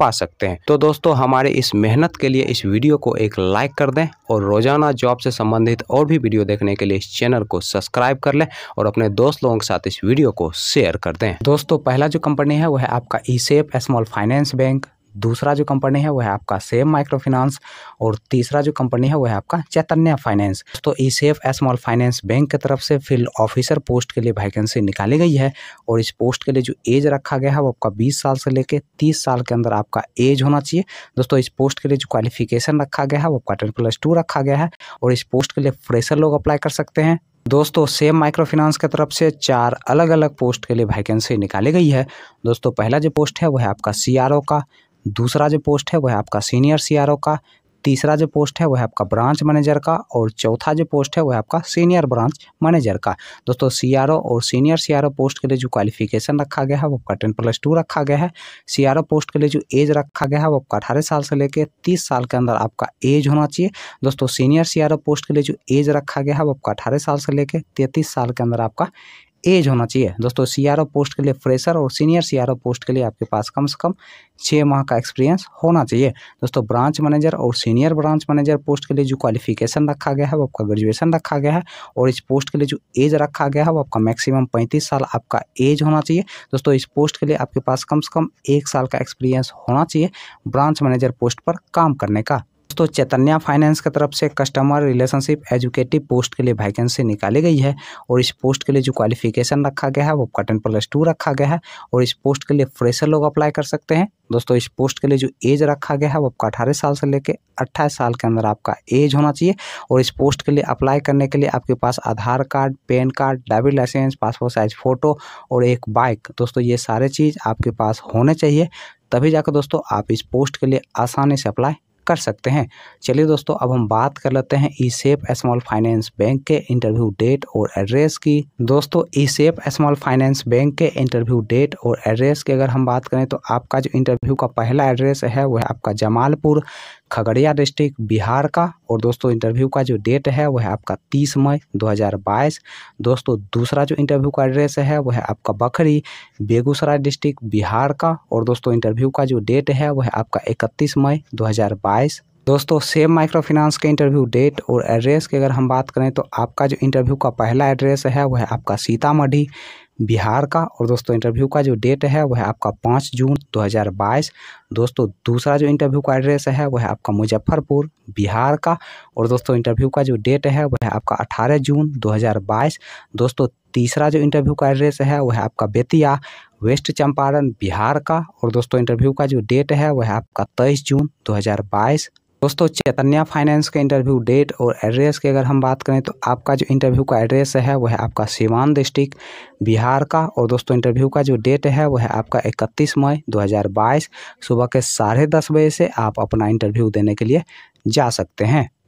पा सकते हैं तो दोस्तों हमारे इस मेहनत के लिए इस वीडियो को एक लाइक कर दें और रोजाना जॉब से संबंधित और भी वीडियो देखने के लिए इस चैनल को सब्सक्राइब कर लें और अपने दोस्त लोगों के साथ इस वीडियो को शेयर कर दें दोस्तों पहला जो कंपनी है वह है आपका ई सेफ स्मॉल फाइनेंस बैंक दूसरा जो कंपनी है वह है आपका सेव माइक्रो फाइनेंस और तीसरा जो कंपनी है वह है आपका चैतन्य फाइनेंस तो ई सेफ स्मॉल फाइनेंस बैंक की तरफ से फील्ड ऑफिसर पोस्ट के लिए वैकेंसी निकाली गई है और इस पोस्ट के लिए जो एज रखा गया है वो आपका बीस साल से लेकर तीस साल के अंदर आपका एज होना चाहिए दोस्तों इस पोस्ट के लिए जो क्वालिफिकेशन रखा गया है वो आपका टेन प्लस टू रखा गया है और इस पोस्ट के लिए फ्रेशर लोग अप्लाई कर सकते हैं दोस्तों सेम माइक्रो फाइनेंस की तरफ से चार अलग अलग पोस्ट के लिए वैकेंसी निकाली गई है दोस्तों पहला जो पोस्ट है वह है आपका सीआरओ का दूसरा जो पोस्ट है वह आपका सीनियर सी का तीसरा जो पोस्ट है वह आपका ब्रांच मैनेजर का और चौथा जो पोस्ट है वह आपका सीनियर ब्रांच मैनेजर का दोस्तों सीआरओ और सीनियर सीआरओ पोस्ट के लिए जो क्वालिफिकेशन रखा गया है वो आपका टेन प्लस टू रखा गया है सीआरओ पोस्ट के लिए जो एज रखा गया है वो आपका अठारह साल से लेकर तीस साल के अंदर आपका एज होना चाहिए दोस्तों सीनियर सी पोस्ट के लिए जो एज रखा गया है वो आपका अठारह साल से लेकर तैंतीस साल के अंदर आपका एज होना चाहिए दोस्तों सीआरओ पोस्ट के लिए फ्रेशर और सीनियर सीआरओ पोस्ट के लिए आपके पास कम से कम छः माह का एक्सपीरियंस होना चाहिए दोस्तों ब्रांच मैनेजर और सीनियर ब्रांच मैनेजर पोस्ट के लिए जो क्वालिफिकेशन रखा गया है वो आपका ग्रेजुएशन रखा गया है और इस पोस्ट के लिए जो एज रखा गया है वो आपका मैक्सिमम पैंतीस साल आपका एज होना चाहिए दोस्तों इस पोस्ट के लिए आपके पास कम से कम एक साल का एक्सपीरियंस होना चाहिए ब्रांच मैनेजर पोस्ट पर काम करने का दोस्तों चैतन्य फाइनेंस की तरफ से कस्टमर रिलेशनशिप एजुकेटिव पोस्ट के लिए वैकेंसी निकाली गई है और इस पोस्ट के लिए जो क्वालिफिकेशन रखा गया है वो कटन प्लस टू रखा गया है और इस पोस्ट के लिए फ्रेशर लोग अप्लाई कर सकते हैं दोस्तों इस पोस्ट के लिए जो एज रखा गया है वो आपका अठारह साल से लेकर अट्ठाईस साल के अंदर आपका एज होना चाहिए और इस पोस्ट के लिए अप्लाई करने के लिए आपके पास Aadhaar card pan card driving licence passport size photo और एक बाइक दोस्तों ये सारे चीज़ आपके पास होने चाहिए तभी जाकर दोस्तों आप इस पोस्ट के लिए आसानी से अप्लाई कर सकते हैं चलिए दोस्तों अब हम बात कर लेते हैं ई सेफ स्मॉल फाइनेंस बैंक के इंटरव्यू डेट और एड्रेस की दोस्तों ई सेफ स्मॉल फाइनेंस बैंक के इंटरव्यू डेट और एड्रेस की अगर हम बात करें तो आपका जो इंटरव्यू का पहला एड्रेस है वह आपका जमालपुर खगड़िया डिस्ट्रिक्ट बिहार का और दोस्तों इंटरव्यू का जो डेट है वह है आपका तीस मई 2022 दोस्तों दूसरा जो इंटरव्यू का एड्रेस है वह है आपका बखरी बेगूसराय डिस्ट्रिक्ट बिहार का और दोस्तों इंटरव्यू का जो डेट है वह है आपका इकतीस मई 2022 दोस्तों सेम माइक्रो फिनांस के इंटरव्यू डेट और एड्रेस की अगर हम बात करें तो आपका जो इंटरव्यू का पहला एड्रेस है वह है आपका सीतामढ़ी बिहार का और दोस्तों इंटरव्यू का जो डेट है वह आपका पाँच जून 2022 दोस्तों दूसरा जो इंटरव्यू का एड्रेस है वह आपका मुजफ्फरपुर बिहार का और दोस्तों इंटरव्यू का जो डेट है वह आपका 18 जून 2022 दोस्तों तीसरा जो इंटरव्यू का एड्रेस है वह आपका बेतिया वेस्ट चंपारण बिहार का और दोस्तों इंटरव्यू का जो डेट है वह आपका तेईस जून दो दोस्तों चैतन्या फाइनेंस के इंटरव्यू डेट और एड्रेस की अगर हम बात करें तो आपका जो इंटरव्यू का एड्रेस है वह है आपका सीवान डिस्ट्रिक्ट बिहार का और दोस्तों इंटरव्यू का जो डेट है वह है आपका 31 मई 2022 सुबह के साढ़े दस बजे से आप अपना इंटरव्यू देने के लिए जा सकते हैं